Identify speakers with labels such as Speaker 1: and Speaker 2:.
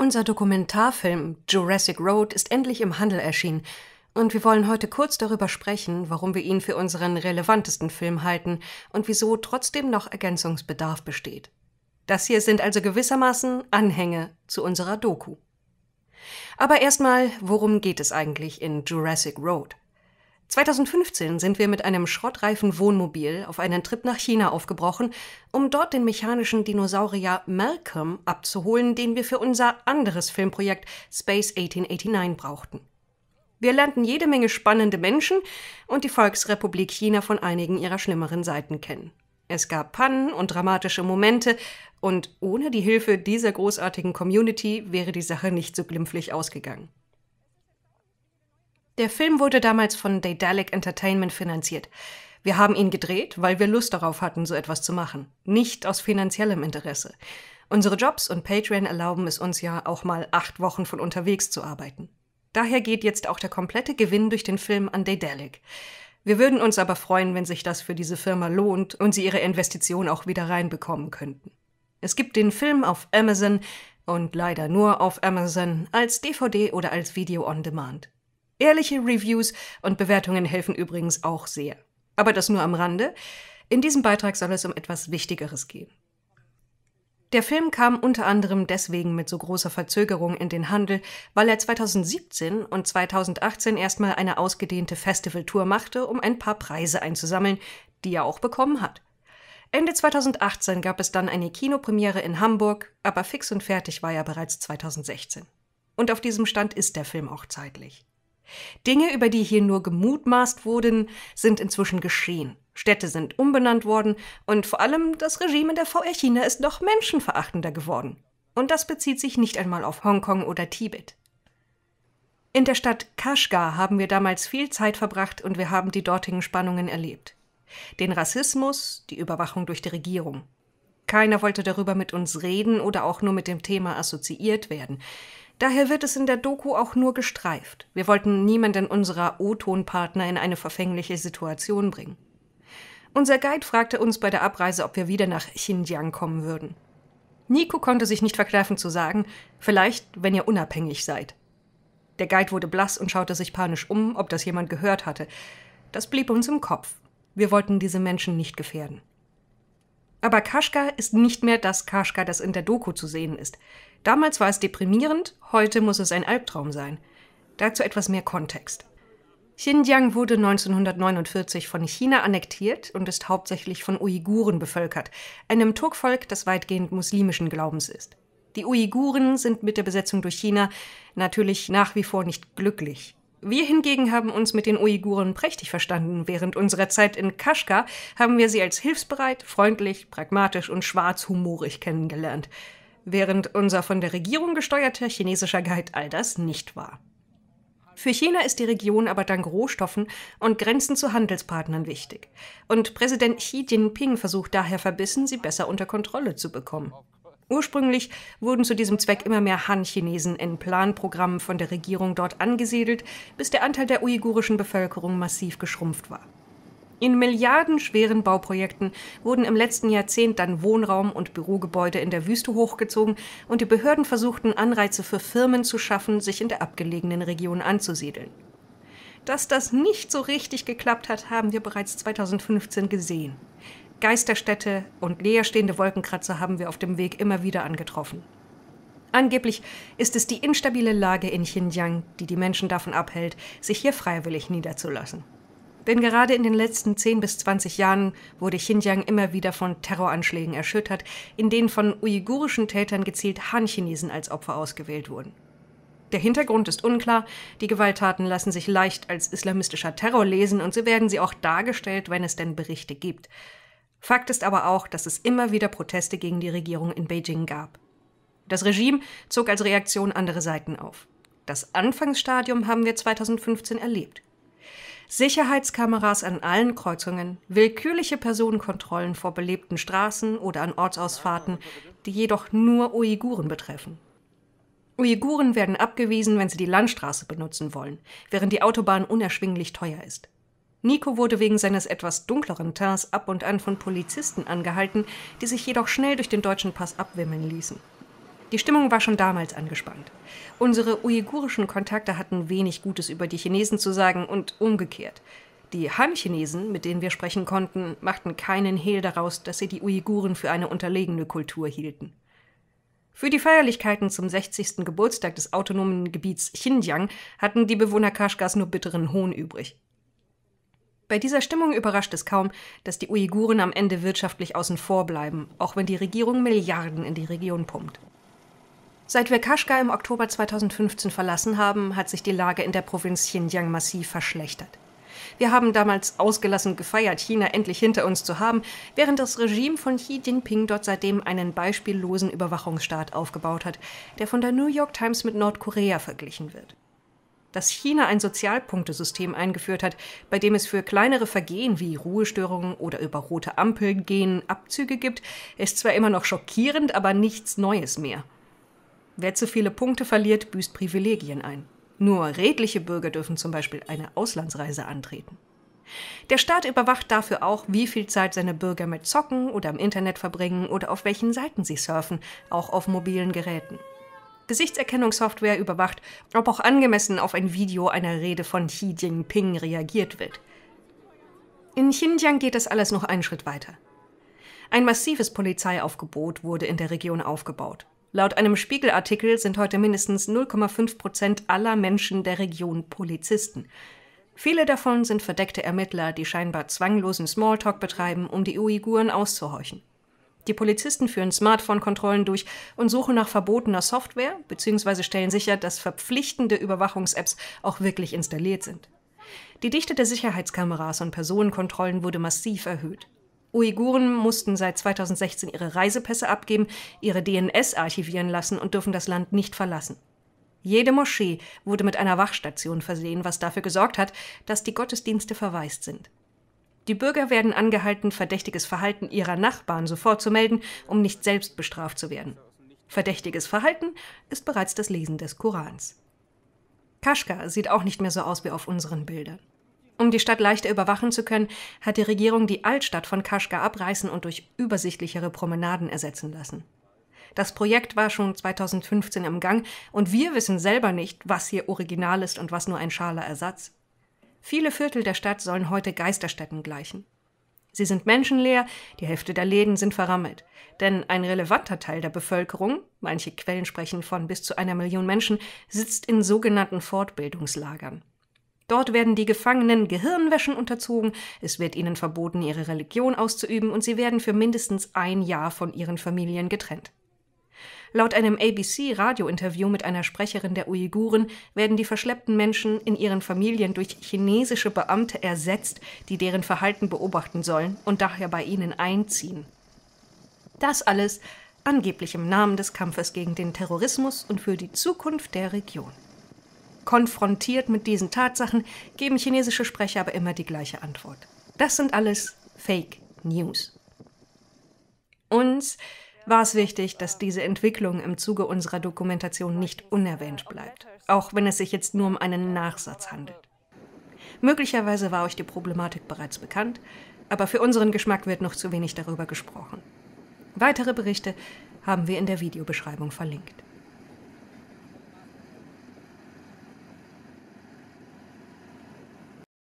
Speaker 1: Unser Dokumentarfilm Jurassic Road ist endlich im Handel erschienen und wir wollen heute kurz darüber sprechen, warum wir ihn für unseren relevantesten Film halten und wieso trotzdem noch Ergänzungsbedarf besteht. Das hier sind also gewissermaßen Anhänge zu unserer Doku. Aber erstmal, worum geht es eigentlich in Jurassic Road? 2015 sind wir mit einem schrottreifen Wohnmobil auf einen Trip nach China aufgebrochen, um dort den mechanischen Dinosaurier Malcolm abzuholen, den wir für unser anderes Filmprojekt Space 1889 brauchten. Wir lernten jede Menge spannende Menschen und die Volksrepublik China von einigen ihrer schlimmeren Seiten kennen. Es gab Pannen und dramatische Momente, und ohne die Hilfe dieser großartigen Community wäre die Sache nicht so glimpflich ausgegangen. Der Film wurde damals von Daedalic Entertainment finanziert. Wir haben ihn gedreht, weil wir Lust darauf hatten, so etwas zu machen, nicht aus finanziellem Interesse. Unsere Jobs und Patreon erlauben es uns ja auch mal acht Wochen von unterwegs zu arbeiten. Daher geht jetzt auch der komplette Gewinn durch den Film an Daedalic. Wir würden uns aber freuen, wenn sich das für diese Firma lohnt und sie ihre Investition auch wieder reinbekommen könnten. Es gibt den Film auf Amazon und leider nur auf Amazon als DVD oder als Video on Demand. Ehrliche Reviews und Bewertungen helfen übrigens auch sehr. Aber das nur am Rande. In diesem Beitrag soll es um etwas Wichtigeres gehen. Der Film kam unter anderem deswegen mit so großer Verzögerung in den Handel, weil er 2017 und 2018 erstmal eine ausgedehnte Festivaltour machte, um ein paar Preise einzusammeln, die er auch bekommen hat. Ende 2018 gab es dann eine Kinopremiere in Hamburg, aber fix und fertig war er bereits 2016. Und auf diesem Stand ist der Film auch zeitlich. Dinge, über die hier nur gemutmaßt wurden, sind inzwischen geschehen. Städte sind umbenannt worden und vor allem das Regime der VR China ist noch menschenverachtender geworden. Und das bezieht sich nicht einmal auf Hongkong oder Tibet. In der Stadt Kashgar haben wir damals viel Zeit verbracht und wir haben die dortigen Spannungen erlebt. Den Rassismus, die Überwachung durch die Regierung. Keiner wollte darüber mit uns reden oder auch nur mit dem Thema assoziiert werden. Daher wird es in der Doku auch nur gestreift. Wir wollten niemanden unserer o tonpartner in eine verfängliche Situation bringen. Unser Guide fragte uns bei der Abreise, ob wir wieder nach Xinjiang kommen würden. Nico konnte sich nicht verkneifen zu sagen, vielleicht, wenn ihr unabhängig seid. Der Guide wurde blass und schaute sich panisch um, ob das jemand gehört hatte. Das blieb uns im Kopf. Wir wollten diese Menschen nicht gefährden. Aber Kaschka ist nicht mehr das Kaschka, das in der Doku zu sehen ist. Damals war es deprimierend, heute muss es ein Albtraum sein. Dazu etwas mehr Kontext. Xinjiang wurde 1949 von China annektiert und ist hauptsächlich von Uiguren bevölkert, einem Turkvolk, das weitgehend muslimischen Glaubens ist. Die Uiguren sind mit der Besetzung durch China natürlich nach wie vor nicht glücklich. Wir hingegen haben uns mit den Uiguren prächtig verstanden. Während unserer Zeit in Kaschgar haben wir sie als hilfsbereit, freundlich, pragmatisch und schwarzhumorig kennengelernt während unser von der Regierung gesteuerter chinesischer Guide all das nicht war. Für China ist die Region aber dank Rohstoffen und Grenzen zu Handelspartnern wichtig. Und Präsident Xi Jinping versucht daher verbissen, sie besser unter Kontrolle zu bekommen. Ursprünglich wurden zu diesem Zweck immer mehr Han-Chinesen in Planprogrammen von der Regierung dort angesiedelt, bis der Anteil der uigurischen Bevölkerung massiv geschrumpft war. In milliardenschweren Bauprojekten wurden im letzten Jahrzehnt dann Wohnraum und Bürogebäude in der Wüste hochgezogen und die Behörden versuchten Anreize für Firmen zu schaffen, sich in der abgelegenen Region anzusiedeln. Dass das nicht so richtig geklappt hat, haben wir bereits 2015 gesehen. Geisterstädte und leerstehende Wolkenkratzer haben wir auf dem Weg immer wieder angetroffen. Angeblich ist es die instabile Lage in Xinjiang, die die Menschen davon abhält, sich hier freiwillig niederzulassen. Denn gerade in den letzten 10 bis 20 Jahren wurde Xinjiang immer wieder von Terroranschlägen erschüttert, in denen von uigurischen Tätern gezielt Han-Chinesen als Opfer ausgewählt wurden. Der Hintergrund ist unklar, die Gewalttaten lassen sich leicht als islamistischer Terror lesen und so werden sie auch dargestellt, wenn es denn Berichte gibt. Fakt ist aber auch, dass es immer wieder Proteste gegen die Regierung in Beijing gab. Das Regime zog als Reaktion andere Seiten auf. Das Anfangsstadium haben wir 2015 erlebt. Sicherheitskameras an allen Kreuzungen, willkürliche Personenkontrollen vor belebten Straßen oder an Ortsausfahrten, die jedoch nur Uiguren betreffen. Uiguren werden abgewiesen, wenn sie die Landstraße benutzen wollen, während die Autobahn unerschwinglich teuer ist. Nico wurde wegen seines etwas dunkleren Tints ab und an von Polizisten angehalten, die sich jedoch schnell durch den deutschen Pass abwimmeln ließen. Die Stimmung war schon damals angespannt. Unsere uigurischen Kontakte hatten wenig Gutes über die Chinesen zu sagen und umgekehrt. Die Han-Chinesen, mit denen wir sprechen konnten, machten keinen Hehl daraus, dass sie die Uiguren für eine unterlegene Kultur hielten. Für die Feierlichkeiten zum 60. Geburtstag des autonomen Gebiets Xinjiang hatten die Bewohner Kaschgas nur bitteren Hohn übrig. Bei dieser Stimmung überrascht es kaum, dass die Uiguren am Ende wirtschaftlich außen vor bleiben, auch wenn die Regierung Milliarden in die Region pumpt. Seit wir Kaschgar im Oktober 2015 verlassen haben, hat sich die Lage in der Provinz Xinjiang massiv verschlechtert. Wir haben damals ausgelassen gefeiert, China endlich hinter uns zu haben, während das Regime von Xi Jinping dort seitdem einen beispiellosen Überwachungsstaat aufgebaut hat, der von der New York Times mit Nordkorea verglichen wird. Dass China ein Sozialpunktesystem eingeführt hat, bei dem es für kleinere Vergehen wie Ruhestörungen oder über rote Ampeln gehen Abzüge gibt, ist zwar immer noch schockierend, aber nichts Neues mehr. Wer zu viele Punkte verliert, büßt Privilegien ein. Nur redliche Bürger dürfen zum Beispiel eine Auslandsreise antreten. Der Staat überwacht dafür auch, wie viel Zeit seine Bürger mit Zocken oder im Internet verbringen oder auf welchen Seiten sie surfen, auch auf mobilen Geräten. Gesichtserkennungssoftware überwacht, ob auch angemessen auf ein Video einer Rede von Xi Jinping reagiert wird. In Xinjiang geht das alles noch einen Schritt weiter. Ein massives Polizeiaufgebot wurde in der Region aufgebaut. Laut einem Spiegelartikel sind heute mindestens 0,5 Prozent aller Menschen der Region Polizisten. Viele davon sind verdeckte Ermittler, die scheinbar zwanglosen Smalltalk betreiben, um die Uiguren auszuhorchen. Die Polizisten führen Smartphone-Kontrollen durch und suchen nach verbotener Software bzw. stellen sicher, dass verpflichtende Überwachungs-Apps auch wirklich installiert sind. Die Dichte der Sicherheitskameras und Personenkontrollen wurde massiv erhöht. Uiguren mussten seit 2016 ihre Reisepässe abgeben, ihre DNS archivieren lassen und dürfen das Land nicht verlassen. Jede Moschee wurde mit einer Wachstation versehen, was dafür gesorgt hat, dass die Gottesdienste verwaist sind. Die Bürger werden angehalten, verdächtiges Verhalten ihrer Nachbarn sofort zu melden, um nicht selbst bestraft zu werden. Verdächtiges Verhalten ist bereits das Lesen des Korans. Kaschgar sieht auch nicht mehr so aus wie auf unseren Bildern. Um die Stadt leichter überwachen zu können, hat die Regierung die Altstadt von Kaschgar abreißen und durch übersichtlichere Promenaden ersetzen lassen. Das Projekt war schon 2015 im Gang und wir wissen selber nicht, was hier original ist und was nur ein schaler Ersatz. Viele Viertel der Stadt sollen heute Geisterstätten gleichen. Sie sind menschenleer, die Hälfte der Läden sind verrammelt. Denn ein relevanter Teil der Bevölkerung, manche Quellen sprechen von bis zu einer Million Menschen, sitzt in sogenannten Fortbildungslagern. Dort werden die Gefangenen Gehirnwäschen unterzogen, es wird ihnen verboten, ihre Religion auszuüben und sie werden für mindestens ein Jahr von ihren Familien getrennt. Laut einem ABC-Radio-Interview mit einer Sprecherin der Uiguren werden die verschleppten Menschen in ihren Familien durch chinesische Beamte ersetzt, die deren Verhalten beobachten sollen und daher bei ihnen einziehen. Das alles angeblich im Namen des Kampfes gegen den Terrorismus und für die Zukunft der Region. Konfrontiert mit diesen Tatsachen geben chinesische Sprecher aber immer die gleiche Antwort. Das sind alles Fake News. Uns war es wichtig, dass diese Entwicklung im Zuge unserer Dokumentation nicht unerwähnt bleibt, auch wenn es sich jetzt nur um einen Nachsatz handelt. Möglicherweise war euch die Problematik bereits bekannt, aber für unseren Geschmack wird noch zu wenig darüber gesprochen. Weitere Berichte haben wir in der Videobeschreibung verlinkt.